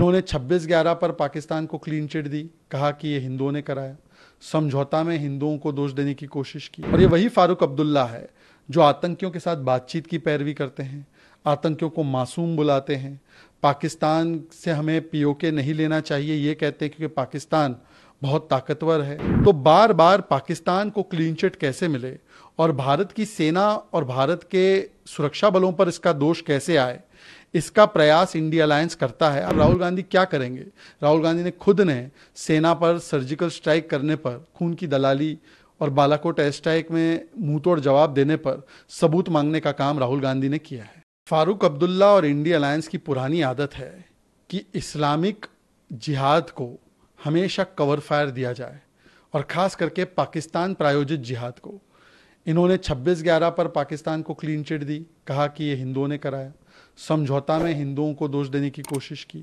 इन्होंने 26 ग्यारह पर पाकिस्तान को क्लीन चिट दी कहा कि ये हिंदुओं ने कराया समझौता में हिंदुओं को दोष देने की कोशिश की और ये वही फारूक अब्दुल्ला है जो आतंकियों के साथ बातचीत की पैरवी करते हैं आतंकियों को मासूम बुलाते हैं पाकिस्तान से हमें पीओके नहीं लेना चाहिए ये कहते हैं क्योंकि पाकिस्तान बहुत ताकतवर है तो बार बार पाकिस्तान को क्लीन चिट कैसे मिले और भारत की सेना और भारत के सुरक्षा बलों पर इसका दोष कैसे आए इसका प्रयास इंडिया अलायंस करता है अब राहुल गांधी क्या करेंगे राहुल गांधी ने खुद ने सेना पर सर्जिकल स्ट्राइक करने पर खून की दलाली और बालाकोट एयर स्ट्राइक में मुंहतोड़ जवाब देने पर सबूत मांगने का काम राहुल गांधी ने किया है फारूक अब्दुल्ला और इंडिया अलायंस की पुरानी आदत है कि इस्लामिक जिहाद को हमेशा कवर फायर दिया जाए और ख़ास करके पाकिस्तान प्रायोजित जिहाद को इन्होंने 26 ग्यारह पर पाकिस्तान को क्लीन चिट दी कहा कि ये हिंदुओं ने कराया समझौता में हिंदुओं को दोष देने की कोशिश की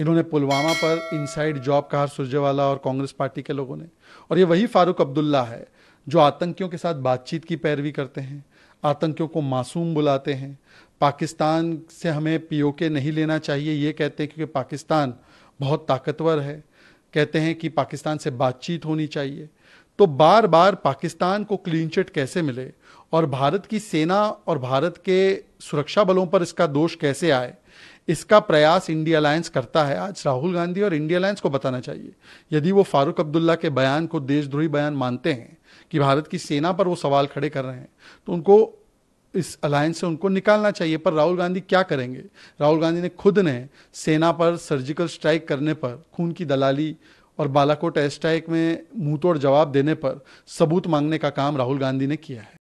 इन्होंने पुलवामा पर इनसाइड जॉब कहा सुरजेवाला और कांग्रेस पार्टी के लोगों ने और ये वही फारूक अब्दुल्ला है जो आतंकियों के साथ बातचीत की पैरवी करते हैं आतंकियों को मासूम बुलाते हैं पाकिस्तान से हमें पीओके नहीं लेना चाहिए ये कहते हैं क्योंकि पाकिस्तान बहुत ताकतवर है कहते हैं कि पाकिस्तान से बातचीत होनी चाहिए तो बार बार पाकिस्तान को क्लीन चिट कैसे मिले और भारत की सेना और भारत के सुरक्षा बलों पर इसका दोष कैसे आए इसका प्रयास इंडिया अलायंस करता है आज राहुल गांधी और इंडिया अलायंस को बताना चाहिए यदि वो फारूक अब्दुल्ला के बयान को देशद्रोही बयान मानते हैं कि भारत की सेना पर वो सवाल खड़े कर रहे हैं तो उनको इस अलायंस से उनको निकालना चाहिए पर राहुल गांधी क्या करेंगे राहुल गांधी ने खुद ने सेना पर सर्जिकल स्ट्राइक करने पर खून की दलाली और बालाकोट एस्ट्राइक में मुंह तोड़ जवाब देने पर सबूत मांगने का काम राहुल गांधी ने किया है